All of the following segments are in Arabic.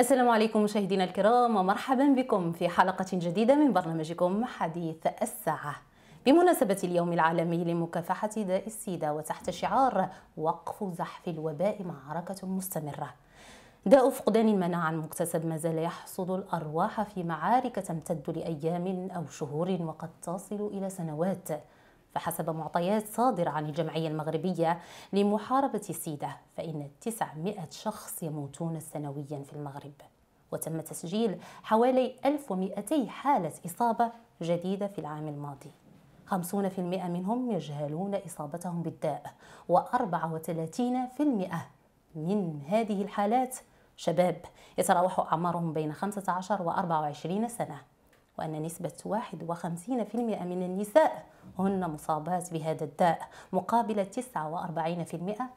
السلام عليكم مشاهدينا الكرام ومرحبا بكم في حلقة جديدة من برنامجكم حديث الساعة بمناسبة اليوم العالمي لمكافحة داء السيدة وتحت شعار وقف زحف الوباء معركة مستمرة داء فقدان المناعة المكتسب ما زال يحصد الأرواح في معارك تمتد لأيام أو شهور وقد تصل إلى سنوات فحسب معطيات صادرة عن الجمعية المغربية لمحاربة السيدة فإن 900 شخص يموتون سنويا في المغرب وتم تسجيل حوالي 1200 حالة إصابة جديدة في العام الماضي 50% منهم يجهلون إصابتهم بالداء و34% من هذه الحالات شباب يتراوح أعمارهم بين 15 و 24 سنة وأن نسبة 51% من النساء هن مصابات بهذا الداء مقابل 49%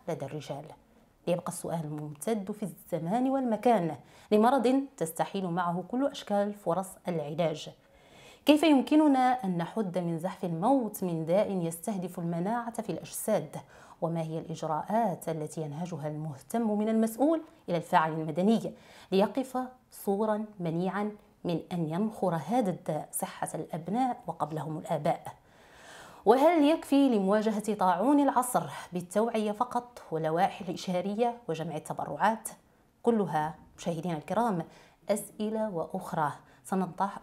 لدى الرجال يبقى السؤال الممتد في الزمان والمكان لمرض تستحيل معه كل أشكال فرص العلاج كيف يمكننا أن نحد من زحف الموت من داء يستهدف المناعة في الأجساد وما هي الإجراءات التي ينهجها المهتم من المسؤول إلى الفاعل المدني ليقف صورا منيعا من أن يمخر هذا الداء صحة الأبناء وقبلهم الآباء وهل يكفي لمواجهة طاعون العصر بالتوعية فقط ولوائح الإشهارية وجمع التبرعات؟ كلها مشاهدينا الكرام أسئلة وأخرى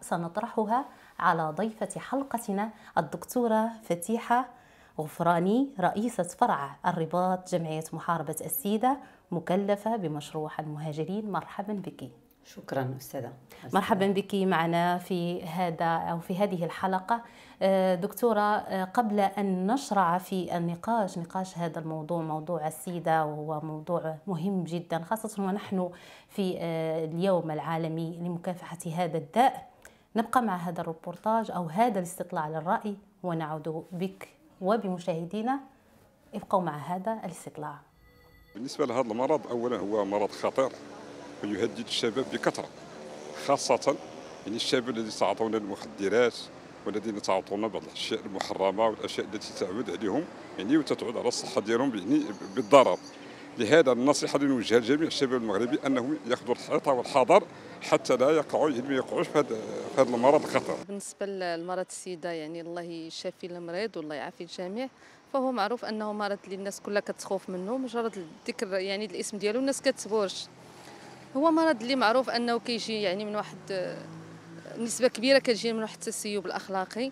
سنطرحها على ضيفة حلقتنا الدكتورة فتيحة غفراني رئيسة فرع الرباط جمعية محاربة السيدة مكلفة بمشروع المهاجرين مرحبا بك شكرا استاذه مرحبا بك معنا في هذا او في هذه الحلقه آه، دكتوره آه، قبل ان نشرع في النقاش نقاش هذا الموضوع موضوع السيده وهو موضوع مهم جدا خاصه ونحن في آه، اليوم العالمي لمكافحه هذا الداء نبقى مع هذا الروبورتاج او هذا الاستطلاع للراي ونعود بك وبمشاهدينا ابقوا مع هذا الاستطلاع بالنسبه لهذا المرض اولا هو مرض خطير ويهدد الشباب بكثرة خاصة يعني الشباب الذي تعاطون المخدرات والذين تعاطون بعض الاشياء المحرمه والاشياء التي تعود عليهم يعني وتتعود على الصحه ديالهم يعني بالضرر لهذا النصيحه اللي نوجهها لجميع الشباب المغربي انهم ياخذوا الحيطه والحذر حتى لا يقعوا يعني ما يقعوش في هذا المرض الخطر. بالنسبه لمرض السيده يعني الله يشافي المريض والله يعافي الجميع فهو معروف انه مرض اللي الناس كلها كتخوف منه مجرد ذكر يعني الاسم ديالو الناس كتبورش هو مرض اللي معروف انه كيجي يعني من واحد نسبه كبيره كتجي من واحد التسيب الاخلاقي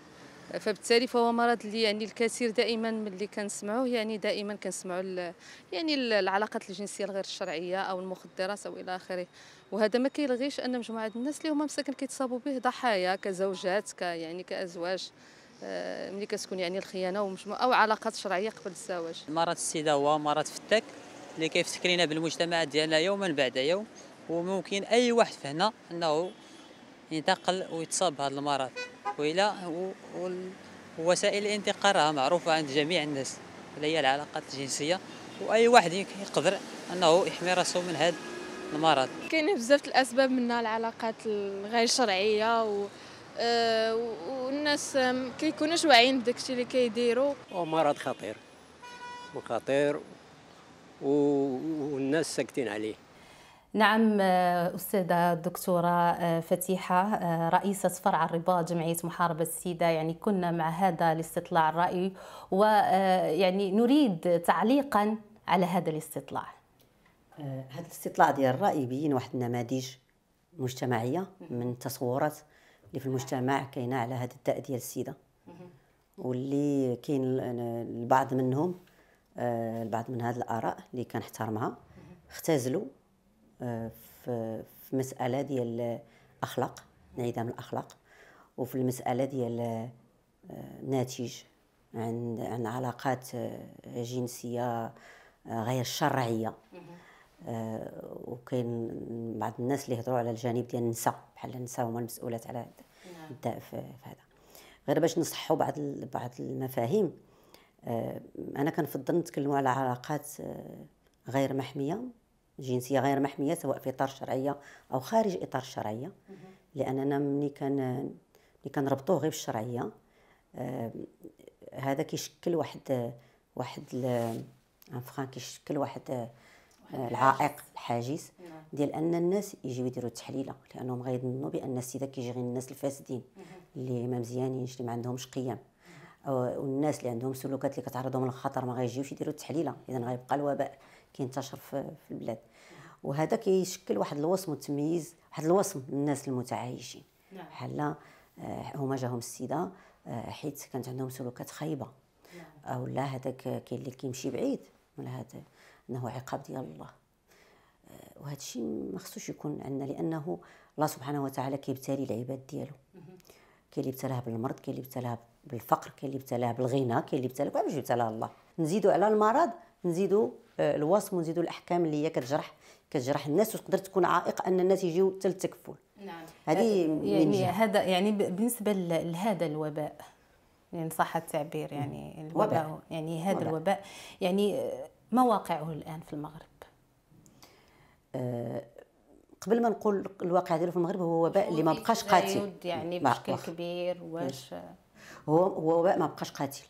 فبالتالي فهو مرض اللي يعني الكثير دائما ملي كنسمعوه يعني دائما كنسمعوا يعني العلاقات الجنسيه الغير الشرعيه او المخدرات او الى اخره وهذا ما كيلغيش ان مجموعه الناس اللي هما مساكن كيتصابوا به ضحايا كزوجات ك يعني كازواج آه، ملي كتكون يعني الخيانه ومجموعه او علاقات شرعيه قبل الزواج مرض السيده هو مرض فتاك اللي كيفتكرينا بالمجتمع ديالنا يوما بعد يوم وممكن اي واحد فهنا انه ينتقل ويتصاب بهذا المرض والا ووسائل الانتقال راه معروفه عند جميع الناس اللي هي العلاقات الجنسيه واي واحد يقدر انه يحمي راسه من هذا المرض كاين بزاف الاسباب منها العلاقات الغير شرعيه و أه والناس كيكونوش واعيين بداك الشيء اللي كيديروا هو مرض خطير وخطير والناس ساكتين عليه نعم آه، أستاذة الدكتورة آه، فتيحة آه، رئيسة فرع الرباط جمعية محاربة السيدة يعني كنا مع هذا الاستطلاع الرأي ويعني نريد تعليقا على هذا الاستطلاع هذا الاستطلاع ديال الرأي بين واحد النماذج مجتمعية من التصورات اللي في المجتمع كاينة على هذا الداء ديال السيدة واللي كاين البعض منهم البعض من هذه الآراء اللي كنحترمها اختزلوا في مسألة ديال الأخلاق انعدام الأخلاق وفي المسألة ديال الناتج آه، عن عن علاقات آه، جنسية آه، غير شرعية وكاين بعض الناس اللي يهضروا على الجانب ديال النساء بحال النساء هما المسؤولات على نعم. الداء في هذا غير باش نصحوا بعض بعض المفاهيم انا كنفضل نتكلموا على علاقات غير محميه جنسيه غير محميه سواء في اطار الشرعيه او خارج اطار الشرعيه لاننا ملي كان ملي كنربطوه غير بالشرعيه آه هذا كيشكل واحد واحد فران كيشكل آه، واحد العائق الحاجز نعم. ديال ان الناس يجيو يديروا التحليله لانهم غيظنوا بان السيده كيجي غير الناس الفاسدين اللي ما مزيانينش اللي ما عندهمش قيم والناس اللي عندهم سلوكات اللي كتعرضهم للخطر ما غيجيوش يديروا التحليله اذا غيبقى الوباء كينتشر في البلاد وهذا كيشكل واحد الوصم والتمييز واحد الوصم للناس المتعايشين نعم. بحال آه، هما جاهم السيده آه، حيت كانت عندهم سلوكات خايبه نعم. لا هذاك كاين اللي كيمشي بعيد ولا هذا انه عقاب ديال الله آه، وهذا الشيء ما خصوش يكون عندنا لانه الله سبحانه وتعالى كيبتلي العباد ديالو كاين اللي ابتلاه بالمرض كاين اللي ابتلاه بالفقر كاين اللي ابتلاه بالغنى كاين اللي ابتلاه كلشي الله نزيدوا على المرض نزيدوا آه، الوصم ونزيدوا الاحكام اللي هي كتجرح كتجرح الناس وتقدر تكون عائق ان الناس يجيو حتى للتكفل نعم هذه آه، يعني هذا يعني بالنسبه لهذا الوباء يعني صح التعبير يعني الوباء وباء. يعني هذا وباء. الوباء يعني آه، ما واقعه الان في المغرب أه قبل ما نقول الواقع ديالو في المغرب هو وباء اللي ما بقاش قاتل يعني بشكل كبير واش هو هو وباء ما بقاش قاتل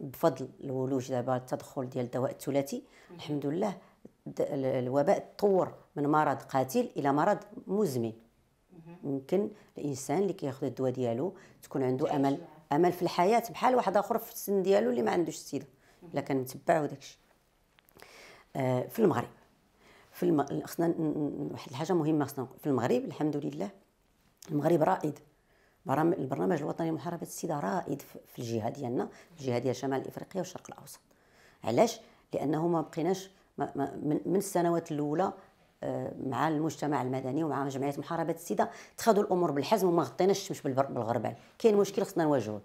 بفضل الولوج دابا التدخل ديال الدواء الثلاثي الحمد لله الوباء تطور من مرض قاتل الى مرض مزمن يمكن الانسان اللي كياخذ الدواء ديالو تكون عنده امل امل في الحياه بحال واحد اخر في السن ديالو اللي ما عندوش السيده الا كان متبع وداكشي آه، في المغرب في خصنا واحد الحاجه مهمه خصنا في المغرب الحمد لله المغرب رائد البرنامج الوطني لمحاربه السيده رائد في الجهه ديالنا الجهه ديال شمال افريقيا والشرق الاوسط علاش لانه ما بقيناش من السنوات الاولى آه، مع المجتمع المدني ومع جمعيه محاربه السيده تخذوا الامور بالحزم وما غطيناش الشمس بالغربال كاين مشكل خصنا نواجهوه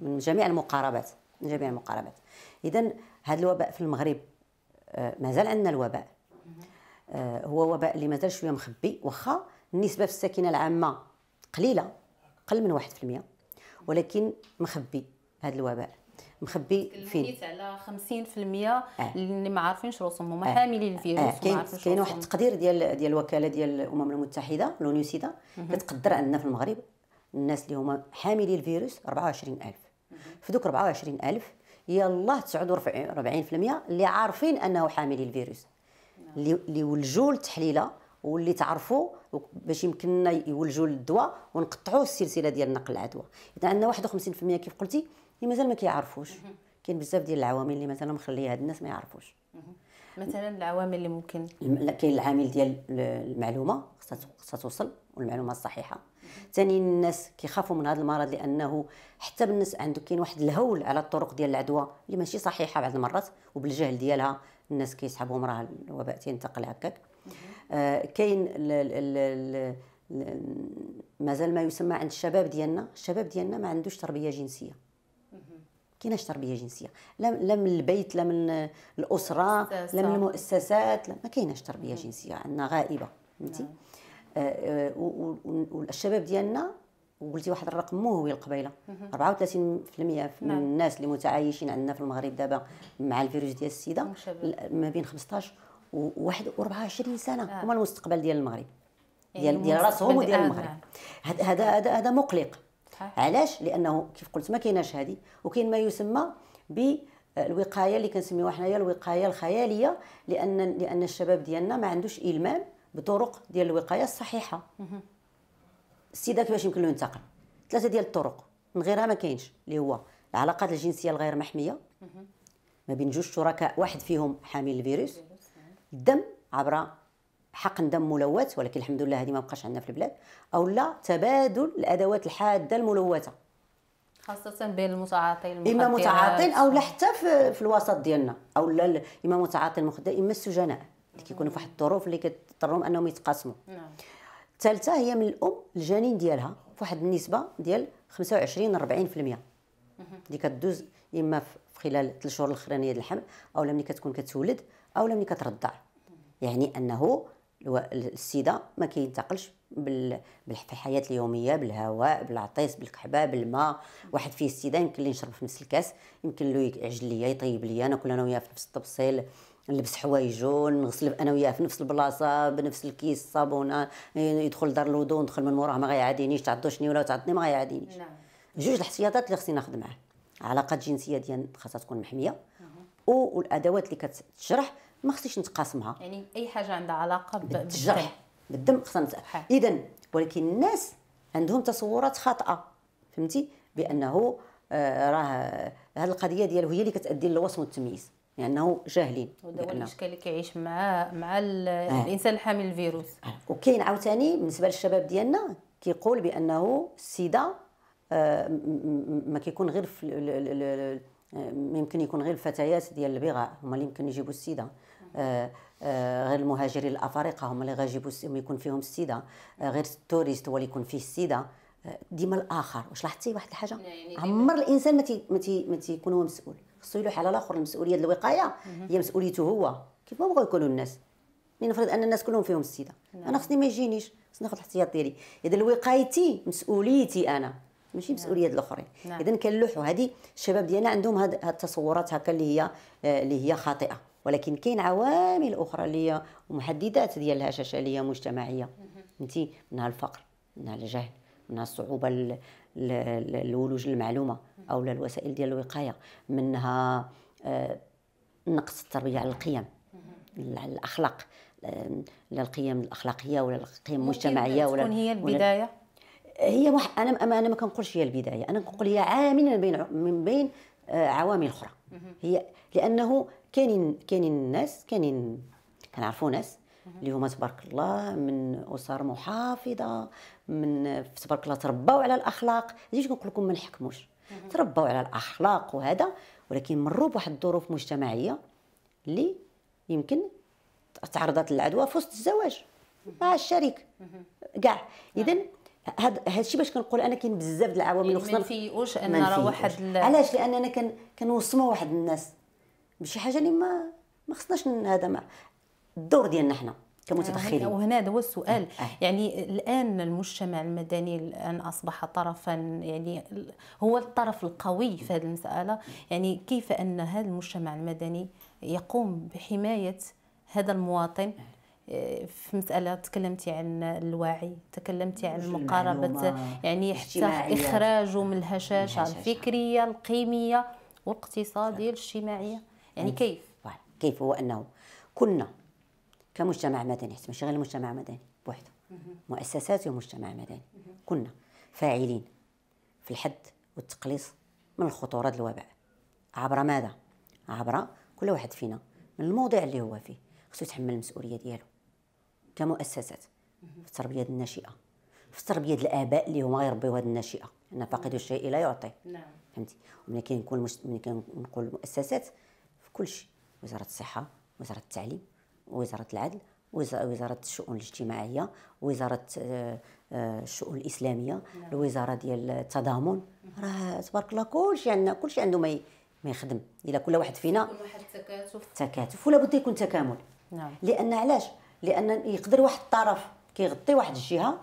من جميع المقاربات من جميع المقاربات اذا هذا الوباء في المغرب آه، مازال عندنا الوباء آه، هو وباء اللي مازال شويه مخبي واخا النسبه في السكينة العامه قليله اقل من 1% ولكن مخبي هذا الوباء مخبي فين على 50% آه. اللي ما عارفينش راسهم هما حاملين الفيروس آه. آه. كاين كاين واحد التقدير ديال ديال الوكاله ديال الامم المتحده لونيوسيدا كتقدر ان في المغرب الناس اللي هما حاملي الفيروس 24000 في دوك 24000 يلاه 49% اللي عارفين انه حاملي الفيروس نعم. اللي ولجوا للتحليله واللي تعرفوا باش يمكننا يولجوا للدواء ونقطعوا السلسله ديال نقل العدوى اذا عندنا 51% كيف قلتي اللي مازال ما كيعرفوش كاين بزاف ديال العوامل اللي مثلا مخليه هاد الناس ما يعرفوش مثلا العوامل اللي ممكن كاين العامل ديال المعلومه خاصها توصل والمعلومه الصحيحه ثاني الناس كيخافوا من هذا المرض لانه حتى بالناس عنده كاين واحد الهول على الطرق ديال العدوى اللي ماشي صحيحه بعض المرات وبالجهل ديالها الناس كيسحبوا راه الوباء تينتقل هكاك آه، كاين مازال ما يسمى عند الشباب ديالنا الشباب ديالنا ما عندوش تربيه جنسيه كيناش تربيه جنسيه لا لا من البيت لا من الاسره لا من المؤسسات لا ما كايناش تربيه جنسيه عندنا غائبه فهمتي نعم. آه، آه، والشباب ديالنا قلتي واحد الرقم هو القبيله 34% نعم. من الناس اللي متعايشين عندنا في المغرب دابا مع الفيروس ديال السيده ما بين 15 و24 سنه آه. هما المستقبل ديال المغرب يعني ديال ديال راسهم وديال المغرب آه، آه. هذا هذا هذا مقلق علاش لانه كيف قلت ما كايناش هذه وكاين ما يسمى بالوقايه اللي كنسميوها حنايا الوقايه الخياليه لان لان الشباب ديالنا ما عندوش المام بطرق ديال الوقايه الصحيحه السيده كيفاش يمكن له ينتقل ثلاثه ديال الطرق من غيرها ما كاينش اللي هو العلاقات الجنسيه الغير محميه ما بين جوج شركاء واحد فيهم حامل الفيروس الدم عبر حقن دم ملوث ولكن الحمد لله هذه ما بقاش عندنا في البلاد او لا تبادل الادوات الحاده الملوثه خاصة بين المتعاطين اما متعاطين او لا حتى في, الوسط ديالنا او لا اما متعاطين المخدرات اما السجناء اللي كيكونوا في واحد الظروف اللي كضطرهم انهم يتقاسموا نعم الثالثه هي من الام الجنين ديالها في واحد النسبه ديال 25 40% اللي كدوز اما في خلال 3 شهور الاخرانيه ديال الحمل او ملي كتكون كتولد او ملي كترضع يعني انه السيده ما كينتقلش بال... في الحياه اليوميه بالهواء بالعطيس بالكحبه بالماء واحد فيه السيده يمكن لي نشرب في نفس الكاس يمكن له يعجل ليا يطيب ليا ناكل انا وياه في نفس الطبسيل نلبس حوايجو نغسل انا وياه في نفس البلاصه بنفس الكيس الصابونه يدخل دار الوضوء ندخل من وراه ما غيعادينيش تعضشني ولا تعضني ما غيعادينيش نعم. جوج الاحتياطات اللي خصني ناخذ معاه علاقات جنسيه ديال خاصها تكون محميه والادوات اللي كتشرح ما خصنيش نتقاسمها يعني اي حاجه عندها علاقه بالجرح بالدم خصنا اذا ولكن الناس عندهم تصورات خاطئه فهمتي بانه آه، راه هذه القضيه ديالو هي اللي كتادي للوصم والتمييز لانه يعني جاهلين هذا هو الاشكال اللي كيعيش مع مع آه. الانسان الحامل الفيروس آه. وكاين عاوتاني بالنسبه للشباب ديالنا كيقول بانه السيده ما كيكون غير في ممكن يكون غير الفتيات ديال البغاء هما اللي يمكن يجيبوا السيده آه، آه، غير المهاجرين الافارقه هما اللي غيجيبوا يكون فيهم السيده آه، غير التوريست هو اللي يكون فيه السيده ديما الاخر واش لاحظتي واحد الحاجه يعني عمر الانسان ما تي ما تي ما تيكون هو مسؤول خصو يلوح على الاخر المسؤوليه الوقايه هي مسؤوليته هو كيف ما بغاو يكونوا الناس لنفرض ان الناس كلهم فيهم السيده نعم. انا خصني ما يجينيش خصني ناخذ الاحتياط ديالي اذا وقايتي مسؤوليتي انا ماشي نعم. مسؤوليه الاخرين نعم. اذا كنلوحوا هذه الشباب ديالنا عندهم هاد التصورات هكا اللي هي اللي هي خاطئه ولكن كاين عوامل اخرى اللي هي محددات ديال الهشاشه اللي هي مجتمعيه فهمتي منها الفقر منها الجهل منها الصعوبه الولوج المعلومه او الوسائل ديال الوقايه منها آه، نقص التربيه على القيم على الاخلاق آه، للقيم الاخلاقيه ولا القيم المجتمعيه ولا تكون هي البدايه هي مح... انا ما انا ما كنقولش هي البدايه انا كنقول هي عامل من بين من آه، بين عوامل اخرى هي لانه كاينين كاينين الناس كاينين كنعرفوا ناس اللي هما تبارك الله من اسر محافظه من تبارك الله تربوا على الاخلاق زيد كنقول لكم ما نحكموش تربوا على الاخلاق وهذا ولكن مروا بواحد الظروف مجتمعيه اللي يمكن تعرضت للعدوى في وسط الزواج مع الشريك كاع نعم. اذا هاد هادشي باش كنقول انا كاين بزاف د العوامل يعني وخصنا ما نفيقوش ان راه واحد علاش لان انا كنوصموا واحد الناس ماشي حاجه اللي ما ما خصناش هذا ما الدور ديالنا حنا كمتدخلين آه، وهنا هذا هو السؤال آه. آه. يعني الان المجتمع المدني الان اصبح طرفا يعني هو الطرف القوي في هذه المساله يعني كيف ان هذا المجتمع المدني يقوم بحمايه هذا المواطن آه، في مسألة تكلمتي عن الوعي تكلمتي عن مقاربة يعني حتى إخراجه من الهشاشة الفكرية القيمية والاقتصادية الاجتماعية يعني كيف؟ طيب، كيف هو انه كنا كمجتمع مدني مش غير المجتمع المدني بوحده مؤسسات ومجتمع مدني كنا فاعلين في الحد والتقليص من خطوره الوباء عبر ماذا؟ عبر كل واحد فينا من الموضع اللي هو فيه خصو يتحمل المسؤوليه ديالو كمؤسسات في التربيه الناشئه في تربيه الاباء اللي هما يربيو هذه الناشئه ان فاقد الشيء لا يعطي نعم فهمتي وملي كنقول مش... ملي كنقول المؤسسات كلشي وزاره الصحه وزاره التعليم وزاره العدل وزاره الشؤون الاجتماعيه وزاره آه، آه، الشؤون الاسلاميه نعم. الوزاره ديال التضامن راه تبارك الله كلشي عندنا كلشي عنده ما ما يخدم الا كل واحد فينا يكون واحد تكاتف تكاتف ولا بده يكون تكامل نعم لان علاش لان يقدر واحد الطرف كيغطي واحد الجهه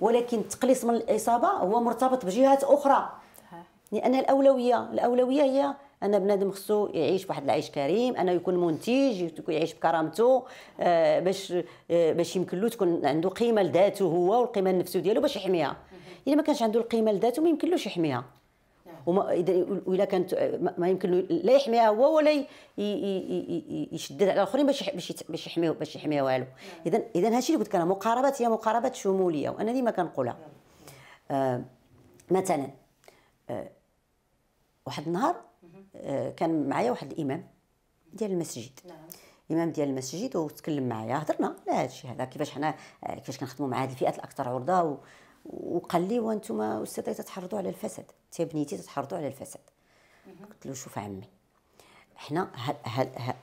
ولكن التقليص من الاصابه هو مرتبط بجهات اخرى صحيح. لان الاولويه الاولويه هي انا بنادم خصو يعيش بواحد العيش كريم انه يكون منتج يعيش بكرامته آه، باش آه، باش يمكن له تكون عنده قيمه لذاته هو والقيمه النفسيه ديالو باش يحميها الا ما كانش عنده القيمه لذاته ما يمكنلوش يحميها نعم. وما اذا كانت ما يمكن لا يحميها هو ولا يشدد على الاخرين باش باش باش يحميو باش يحميوها له نعم. اذا اذا هادشي اللي قلت لك انا مقاربات هي مقاربات شموليه وانا ديما كنقولها نعم. آه مثلا آه واحد النهار آه، كان معايا واحد الامام ديال المسجد نعم امام ديال المسجد وتكلم معايا هضرنا على هذا الشيء هذا كيفاش حنا آه، كيفاش كنخدموا مع هذه الفئات الاكثر عرضه و... وقال لي وانتم استاذي تتحرضوا على الفساد انت بنيتي تتحرضوا على الفساد قلت له شوف عمي حنا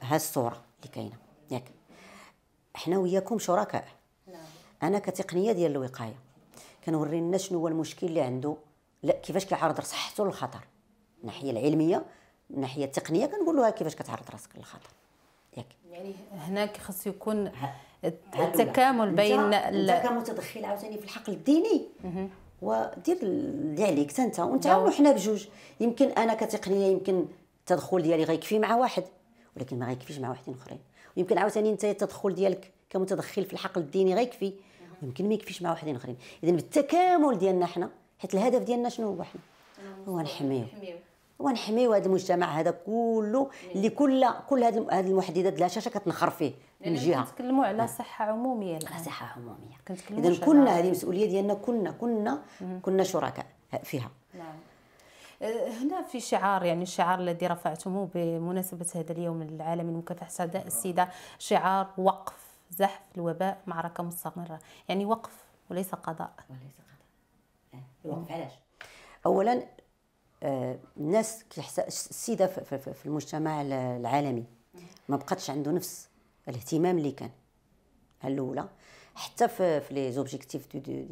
ها الصوره اللي كاينه ياك حنا وياكم شركاء نعم انا كتقنيه ديال الوقايه كنوري الناس شنو هو المشكل اللي عنده لا كيفاش كيعرض صحته للخطر الناحيه العلميه الناحيه التقنيه كنقول لها كيفاش كتعرض راسك للخطر ياك يعني هناك خص يكون التكامل بين انت كمتدخل عاوتاني في الحقل الديني ودير اللي عليك انت ونتعاونوا نعم. حنا بجوج يمكن انا كتقنيه يمكن التدخل ديالي غيكفي مع واحد ولكن ما غيكفيش مع واحدين اخرين ويمكن عاوتاني انت التدخل ديالك كمتدخل في الحقل الديني غيكفي ويمكن ما يكفيش مع واحدين اخرين اذا بالتكامل ديالنا حنا حيت الهدف ديالنا شنو هو حنا نعم. هو نحميو ونحميو هذا المجتمع هذا كله اللي كل كل هذه المحددات لا شاشه كتنخر فيه من يعني جهه كنتكلموا على صحه عموميه الان صحه عموميه اذا كلنا هذه المسؤوليه ديالنا كلنا كلنا كنا شركاء فيها نعم أه، هنا في شعار يعني الشعار الذي رفعتموه بمناسبه هذا اليوم العالمي لمكافحه اعداء نعم. السيده شعار وقف زحف الوباء معركه مستمره يعني وقف وليس قضاء وليس قضاء وقف علاش اولا آه، الناس السيده في المجتمع العالمي ما بقاتش عنده نفس الاهتمام اللي كان الاولى حتى في لي زوبجيكتيف دو دي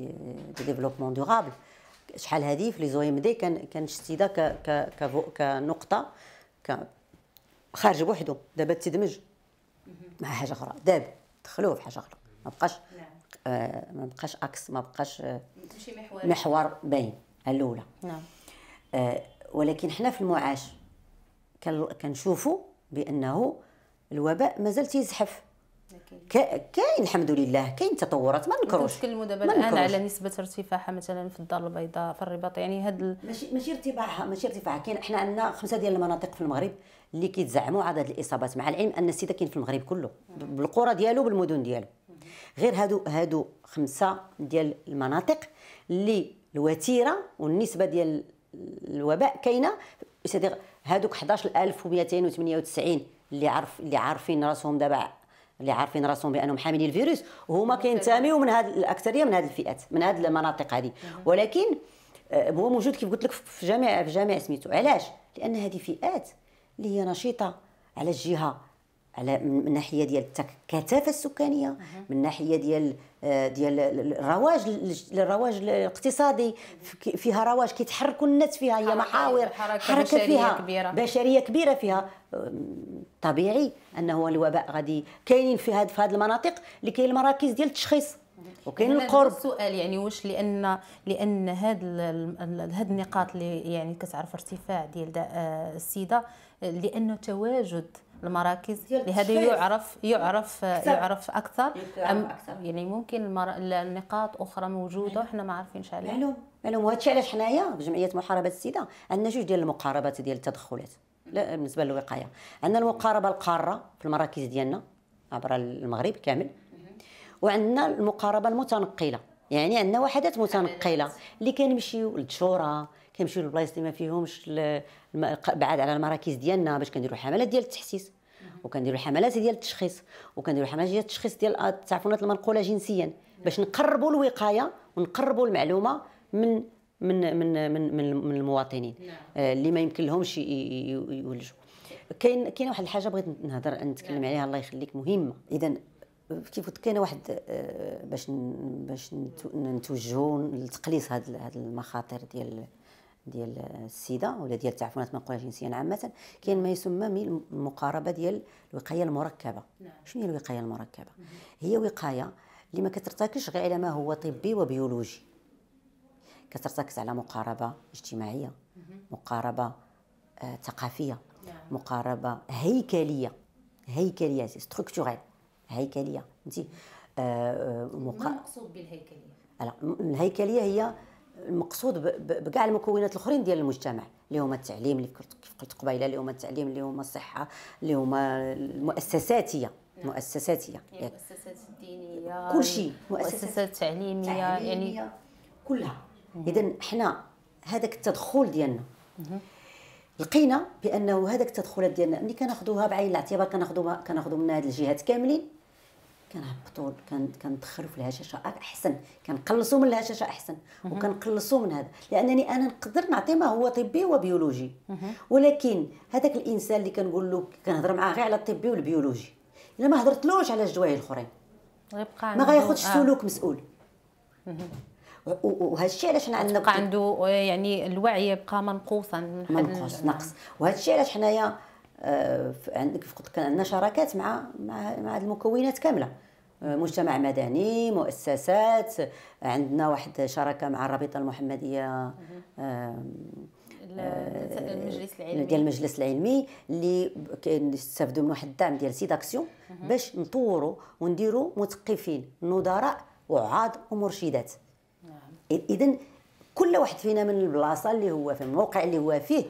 ديفلوبمون دورابل شحال هذه في لي زو ام دي كان كان السيده كنقطه خارج بوحدو دابا تدمج مع حاجه اخرى دابا دخلوه في حاجه اخرى ما بقاش نعم. آه ما بقاش اكس ما بقاش آه محور باين الاولى نعم آه، ولكن حنا في المعاش كنشوفوا بانه الوباء مازال تيزحف كاين الحمد لله كاين تطورات ما نكروش كنتكلموا دابا الان على نسبه ارتفاعها مثلا في الدار البيضاء في الرباط يعني هاد ال... ماشي ماشي ارتفاعها ماشي ارتفاعها كاين حنا عندنا خمسه ديال المناطق في المغرب اللي كيتزعموا عدد الاصابات مع العلم ان السيده كاين في المغرب كله بالقرى ديالو بالمدن ديالو غير هادو هادو خمسه ديال المناطق اللي الوتيره والنسبه ديال الوباء كاينه سيتيغ هادوك 11298 اللي عارف اللي عارفين راسهم دابا اللي عارفين راسهم بانهم حاملين الفيروس هما كينتميو من هاد الاكثريه من هاد الفئات من هاد المناطق هذه ولكن آه، هو موجود كيف قلت لك في جميع في جميع سميتو علاش لان هذه فئات اللي هي نشيطه على الجهه على من ناحيه ديال الكثافه السكانيه من ناحيه ديال آه، ديال الرواج الرواج الاقتصادي فيها رواج كيتحركوا الناس فيها هي محاور حركه بشرية فيها كبيرة. بشريه كبيره فيها طبيعي انه الوباء غادي كاينين في هذه في هذه المناطق اللي كاين المراكز ديال التشخيص وكاين القرب السؤال يعني واش لان لان هاد هاد النقاط اللي يعني كتعرف ارتفاع ديال آه، السيده لانه تواجد المراكز لهذا يعرف يعرف أكثر. يعرف اكثر أم اكثر يعني ممكن النقاط اخرى موجوده وحنا نعم. ما عارفينش عليها معلوم معلوم الشيء علاش حنايا بجمعيه محاربه السيده عندنا جوج ديال المقاربات ديال التدخلات لا بالنسبه للوقايه عندنا المقاربه القاره في المراكز ديالنا عبر المغرب كامل وعندنا المقاربه المتنقله يعني عندنا وحدات متنقله اللي كنمشيو للتشوره كنمشيو للبلايص اللي ما فيهمش بعاد على المراكز ديالنا باش كنديروا حملات ديال التحسيس وكنديروا حملات ديال التشخيص وكنديروا حملات ديال التشخيص ديال التعفنات المنقوله جنسيا باش نقربوا الوقايه ونقربوا المعلومه من من من من من, من المواطنين نعم. آه، اللي ما يمكن لهمش يولجوا كاين كاين واحد الحاجه بغيت نهضر نتكلم نعم. عليها الله يخليك مهمه اذا كيف كاينه واحد آه، باش باش نتوجهوا لتقليص هذه المخاطر ديال ديال السيده ولا ديال التعفنات القوى جنسيا عامه كاين ما يسمى من المقاربه ديال الوقايه المركبه نعم. شنو هي الوقايه المركبه هي وقايه اللي ما كترتكش غير على ما هو طبي وبيولوجي كترتكز على مقاربه اجتماعيه مقاربه آه ثقافيه نعم. مقاربه هيكليه هيكليه ستركتوريل هيكليه فهمتي آه،, آه مقا... ما المقصود بالهيكليه الهيكليه هي المقصود بكاع المكونات الاخرين ديال المجتمع اللي هما التعليم اللي كيف قلت قبيله اللي هما التعليم اللي هما الصحه اللي هما المؤسساتيه نعم. مؤسساتيه يعني, يعني المؤسسات الدينيه كل شيء مؤسسات تعليميه, يعني كلها اذا حنا هذاك التدخل ديالنا لقينا بانه هذاك التدخلات ديالنا ملي كناخذوها بعين الاعتبار كناخذوها كناخذوا من هاد الجهات كاملين كنهبطوا كندخلوا في الهشاشه احسن كنقلصوا من الهشاشه احسن وكنقلصوا من هذا لانني انا نقدر نعطي ما هو طبي وبيولوجي ولكن هذاك الانسان اللي كنقول له كنهضر معاه غير على الطبي والبيولوجي الا ما هضرتلوش على الجوايع الاخرين غيبقى ما غياخذش آه. سلوك مسؤول وهذا الشيء علاش حنا عندنا عنده يعني الوعي يبقى منقوصا منقوص نقص وهذا الشيء علاش حنايا عندك كان عندنا شراكات مع مع مع المكونات كامله آه، مجتمع مدني مؤسسات عندنا واحد شراكه مع الرابطه المحمديه آه، المجلس العلمي ديال المجلس العلمي اللي كنستافدوا من واحد الدعم ديال سيداكسيون باش نطوروا ونديروا مثقفين نظراء وعاد ومرشدات نعم. اذا كل واحد فينا من البلاصه اللي هو في الموقع اللي هو فيه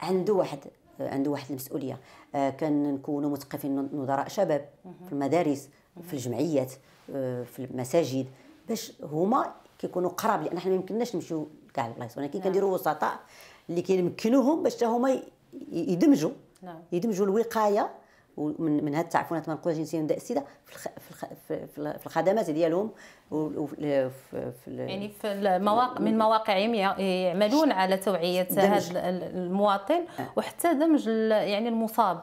عنده واحد عنده واحد المسؤوليه آه، نكونوا مثقفين نظراء شباب في المدارس في الجمعيات آه، في المساجد باش هما كيكونوا قراب لان حنا ما يمكنناش نمشيو كاع البلايص ولكن كنديروا نعم. وسطاء اللي كيمكنوهم باش حتى هما يدمجوا نعم. يدمجوا الوقايه ومن من هاد التعفنات منقوله جنسيا السيده في, الخ... في الخدمات ديالهم ال... يعني في المواقع من مواقعهم يعملون على توعيه هذا المواطن أه. وحتى دمج يعني المصاب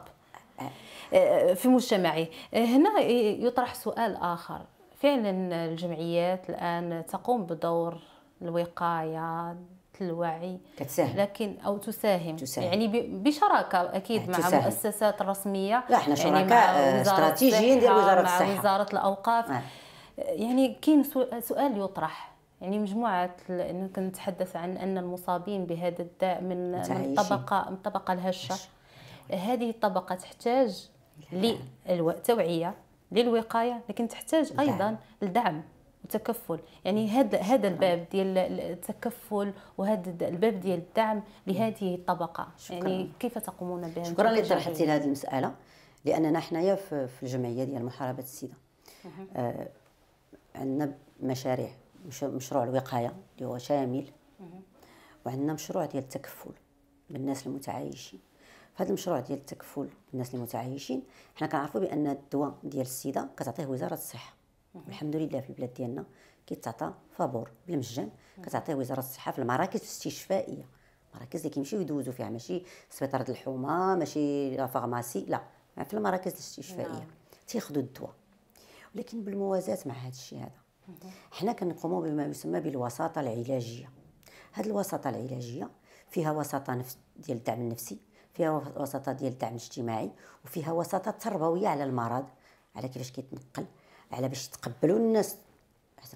أه. أه، في مجتمعي هنا يطرح سؤال اخر فعلا الجمعيات الان تقوم بدور الوقايه الوعي كتساهم لكن او تساهم, تساهم. يعني بشراكه اكيد آه، مع تساهم. مؤسسات رسميه لا احنا يعني شركاء يعني استراتيجيين ديال وزاره الصحه مع وزاره الاوقاف آه. يعني كاين سؤال يطرح يعني مجموعة كنتحدث عن أن المصابين بهذا الداء من من من الطبقة الهشة هذه الطبقة تحتاج للتوعية للوقاية لكن تحتاج أيضا لدعم التكفل يعني هذا هذا الباب نعم. ديال التكفل وهذا الباب ديال الدعم لهذه الطبقه شكرا. يعني كيف تقومون بها شكرا اللي طرحتي هذه المساله لاننا حنايا في الجمعيه ديال محاربه السيده آه عندنا مشاريع مشروع الوقايه اللي هو شامل وعندنا مشروع ديال التكفل بالناس المتعايشين فهاد المشروع ديال التكفل بالناس المتعايشين حنا كنعرفوا بان الدواء ديال السيده كتعطيه وزاره الصحه الحمد لله في البلاد ديالنا كيتعطى فابور بالمجان كتعطيه وزاره الصحه في المراكز الاستشفائيه المراكز اللي كيمشيو يدوزوا فيها ماشي سبيطار الحومه ماشي لا فارماسي لا في المراكز الاستشفائيه نعم. تياخذوا الدواء ولكن بالموازاه مع هذا الشيء هذا حنا كنقوموا بما يسمى بالوساطه العلاجيه هذه الوساطه العلاجيه فيها وساطه نفس ديال الدعم النفسي فيها وساطه ديال الدعم الاجتماعي وفيها وساطه تربويه على المرض على كيفاش كيتنقل على باش تقبلوا الناس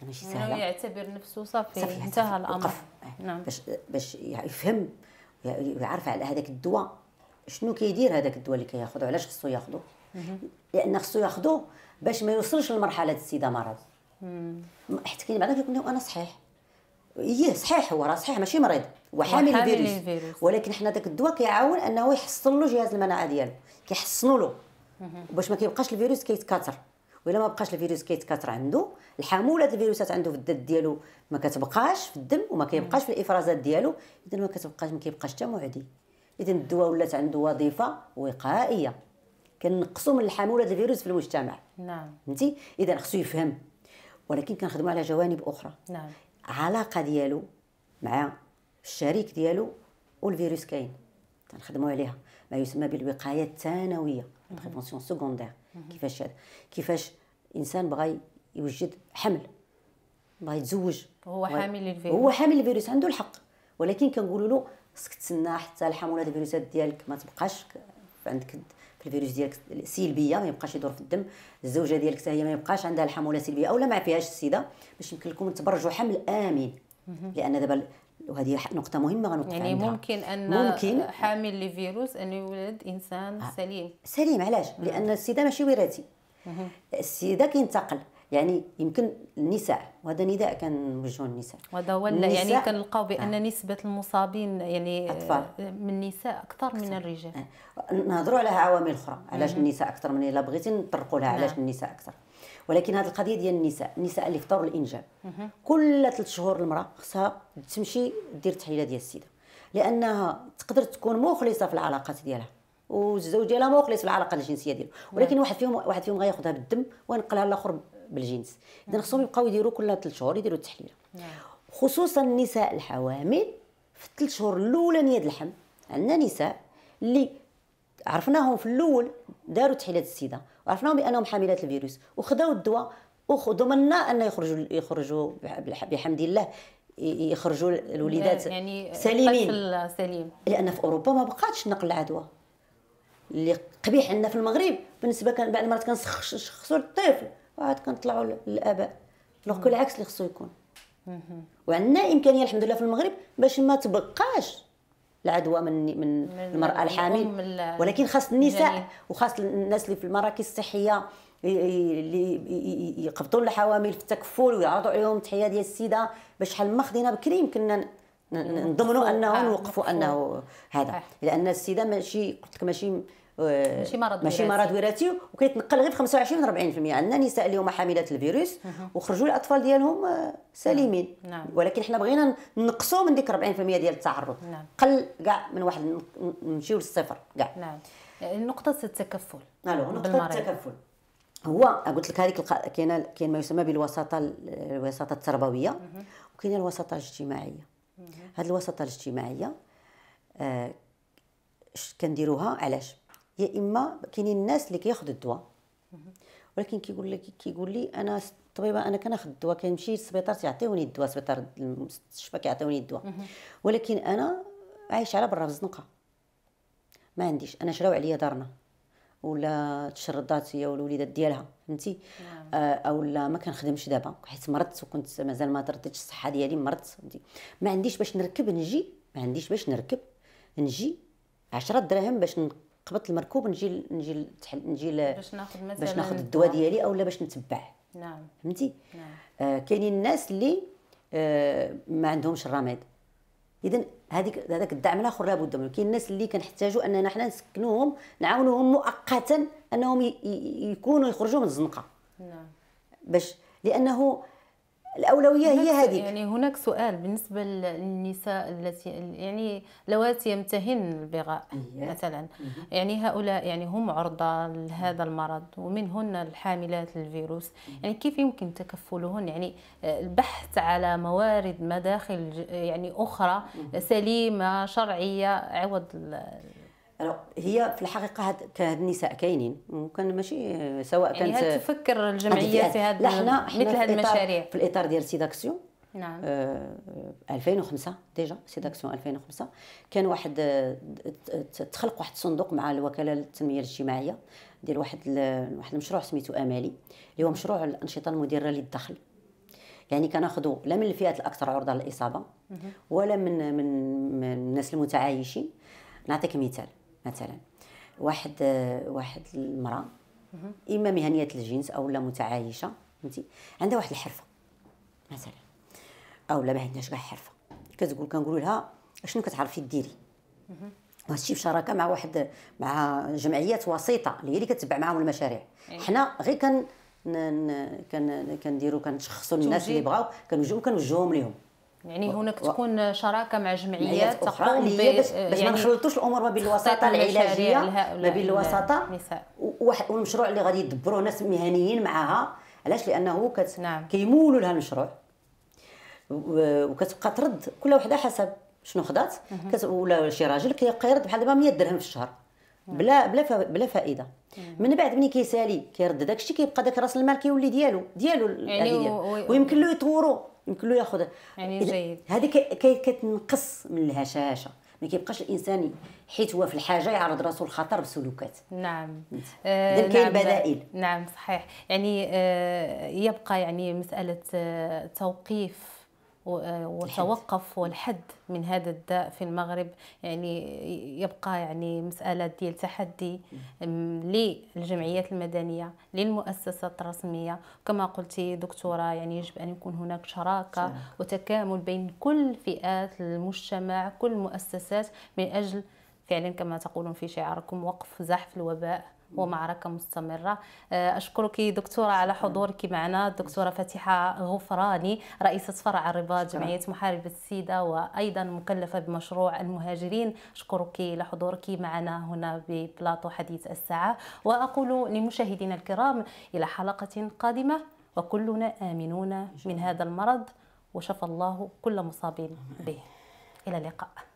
راه ماشي سهله يعتبر نفسه صافي انتهى الامر نعم باش باش يفهم ويعرف على هذاك الدواء شنو كيدير هذاك الدواء اللي كياخذو علاش خصو ياخذو لان خصو ياخذو باش ما يوصلش لمرحله السيده مرض حيت كاين بعضهم كيقول انا صحيح ايه صحيح هو راه صحيح ماشي مريض هو حامل الفيروس ولكن حنا داك الدواء كيعاون انه يحصن له جهاز المناعه ديالو كيحصنوا له باش ما كيبقاش الفيروس كيتكاثر وإلا ما بقاش الفيروس كيتكاثر عنده الحموله الفيروسات عنده في الدم ديالو ما كتبقاش في الدم وما كيبقاش في الافرازات ديالو اذا ما كتبقاش ما كيبقاش حتى معدي اذا الدواء ولات عنده وظيفه وقائيه كنقصوا من الحموله الفيروس في المجتمع نعم فهمتي اذا خصو يفهم ولكن كنخدموا على جوانب اخرى نعم علاقه ديالو مع الشريك ديالو والفيروس كاين كنخدموا عليها ما يسمى بالوقايه الثانويه بريفونسيون سكوندير كيفاش هذا كيفاش انسان بغى يوجد حمل بغى يتزوج هو حامل للفيروس هو حامل للفيروس عنده الحق ولكن كنقولوا له خصك تسنى حتى الحمولات الفيروسات ديالك ما تبقاش عندك في الفيروس ديالك سلبيه ما يبقاش يدور في الدم الزوجه ديالك هي ما يبقاش عندها الحموله السلبيه اولا ما فيهاش السيده باش يمكن لكم تبرجوا حمل امن لان دابا وهذه نقطة مهمة غنوقف يعني عندها. ممكن أن ممكن حامل لفيروس أن يولد إنسان آه. سليم سليم علاش؟ لأن السيدة ماشي وراثي السيدة كينتقل يعني يمكن النساء وهذا نداء كنوجهه للنساء وهذا هو يعني كنلقاو بان آه. نسبه المصابين يعني أطفال. من النساء اكثر, أكثر. من الرجال آه. نهضروا على عوامل اخرى علاش النساء اكثر من الا بغيتي نطرقوا لها نعم. علاش النساء اكثر ولكن هذه القضيه ديال النساء النساء اللي في دور الانجاب كل ثلاث شهور المراه خصها تمشي دير تحيله ديال السيده لانها تقدر تكون مخلصه في العلاقات ديالها والزوج ديالها مخلص في العلاقه الجنسيه ديالو نعم. ولكن واحد فيهم واحد فيهم غياخذها بالدم وينقلها الاخر بالجنس اذا نعم. خصهم يبقاو يديروا كل ثلاث شهور يديروا التحليله نعم. خصوصا النساء الحوامل في الثلاث شهور الاولانيه ديال الحمل عندنا نساء اللي عرفناهم في الاول داروا تحليله السيده وعرفناهم بانهم حاملات الفيروس وخذوا الدواء وضمننا ان يخرجوا يخرجوا بحمد الله يخرجوا الوليدات يعني سليمين سليم لان في اوروبا ما بقاتش نقل العدوى اللي قبيح عندنا في المغرب بالنسبه كان بعد المرات كنشخصوا الطفل وعاد كنطلعوا للاباء لو العكس اللي خصو يكون وعندنا امكانيه الحمد لله في المغرب باش ما تبقاش العدوى من من, من المراه الحامل ولكن خاص النساء وخاص الناس اللي في المراكز الصحيه اللي يقبطوا الحوامل في التكفل ويعرضوا عليهم التحيه ديال السيده باش شحال ما خدينا بكري يمكن نضمنوا انه آه، نوقفوا انه هذا آه. لان السيده ماشي قلت لك ماشي ماشي مرض ماشي مرض وراثي وكيتنقل غير ب 25 40% عندنا نساء اللي هما حاملات الفيروس وخرجوا الاطفال ديالهم آه، سليمين نعم. ولكن حنا بغينا نقصوا من ديك 40% ديال التعرض نعم. قل كاع من واحد نمشيو للصفر كاع نعم يعني نقطه التكفل الو نقطه التكفل هو قلت لك هذيك كاينه كاين ما يسمى بالوساطه الوساطه التربويه وكاينه الوساطه الاجتماعيه هذه الوساطه الاجتماعيه آه كنديروها علاش يا اما كاينين الناس اللي كياخذ الدواء ولكن كيقول لك كيقول لي انا الطبيبه انا كناخذ الدواء كنمشي للسبيطار تيعطيوني الدواء سبيطار المستشفى كيعطيوني الدواء ولكن انا عايش على برا في الزنقه ما عنديش انا شراو عليا دارنا ولا تشردات هي والوليدات ديالها فهمتي نعم. آه او ما كنخدمش دابا حيت مرضت وكنت مازال ما ترديتش الصحه ديالي مرضت فهمتي ما عنديش باش نركب نجي ما عنديش باش نركب نجي 10 دراهم باش قبضت المركوب نجي نجي نجي باش ناخذ مثلا باش ناخذ الدواء ديالي او لا باش نتبع نعم فهمتي نعم آه كاينين الناس اللي آه ما عندهمش الرماد اذا هذيك هذاك الدعم الاخر لابد منه كاين الناس اللي كنحتاجوا اننا حنا نسكنوهم نعاونوهم مؤقتا انهم يكونوا يخرجوا من الزنقه نعم باش لانه الاولويه هي هذه يعني هناك سؤال بالنسبه للنساء التي يعني لواتي يمتهن البغاء إيه. مثلا إيه. يعني هؤلاء يعني هم عرضه لهذا المرض ومنهن الحاملات للفيروس إيه. يعني كيف يمكن تكفلهن يعني البحث على موارد مداخل يعني اخرى سليمه شرعيه عوض هي في الحقيقه كهاد النساء كاينين وكان ماشي سواء يعني كانت هل تفكر الجمعيه في هذا مثل هاد المشاريع في الاطار ديال سيداكسيون نعم آه 2005 ديجا سيداكسيون 2005 كان واحد آه، تخلق واحد الصندوق مع الوكاله للتنميه الاجتماعيه ديال واحد واحد المشروع سميتو امالي اللي هو مشروع الانشطه المديره للدخل يعني كناخذوا لا من الفئات الاكثر عرضه للاصابه ولا من, من الناس المتعايشين نعطيك مثال مثلا واحد واحد المراه اما مهنيه الجنس او لا متعايشه فهمتي عندها واحد الحرفه مثلا او لا ما عندهاش كاع حرفه كتقول كنقول لها شنو كتعرفي ديري وهذا الشيء بشراكه مع واحد مع جمعيات وسيطه اللي هي اللي كتبع معاهم المشاريع حنا غير كن كن كنديروا كنشخصوا الناس اللي بغاو كنوجهوا كنوجهوهم ليهم يعني هناك تكون شراكه مع جمعيات تقوم باش يعني ما نخلطوش الامور ما بين الوساطه العلاجيه ما بين الوساطه والمشروع اللي غادي يدبروه ناس مهنيين معاها علاش لانه كت... نعم. كيمولوا لها المشروع وكتبقى ترد كل وحده حسب شنو خدات كت... ولا شي راجل كيبقى يرد بحال دابا 100 درهم في الشهر نعم. بلا بلا ف... بلا فائده من بعد ملي كيسالي كيرد داك الشيء كيبقى داك راس المال كيولي ديالو ديالو يعني ديالو. ويمكن له يطورو يمكن له ياخذ يعني جيد هذه كتنقص من الهشاشه ما كيبقاش الانسان حيت هو في الحاجه يعرض راسو للخطر بسلوكات نعم آه، اذا كاين نعم بدائل نعم صحيح يعني آه، يبقى يعني مساله آه، توقيف آه، والتوقف والحد من هذا الداء في المغرب يعني يبقى يعني مسألة ديال تحدي للجمعيات المدنية للمؤسسات الرسمية كما قلتي دكتورة يعني يجب أن يكون هناك شراكة وتكامل بين كل فئات المجتمع كل المؤسسات من أجل فعلا كما تقولون في شعاركم وقف زحف الوباء ومعركه مستمره آه، اشكرك دكتوره على حضورك معنا الدكتوره فاتحه غفراني رئيسه فرع الرباط جمعيه محاربه السيده وايضا مكلفه بمشروع المهاجرين اشكرك لحضورك معنا هنا ببلاطو حديث الساعه واقول لمشاهدينا الكرام الى حلقه قادمه وكلنا امنون من هذا المرض وشفى الله كل مصاب به الى اللقاء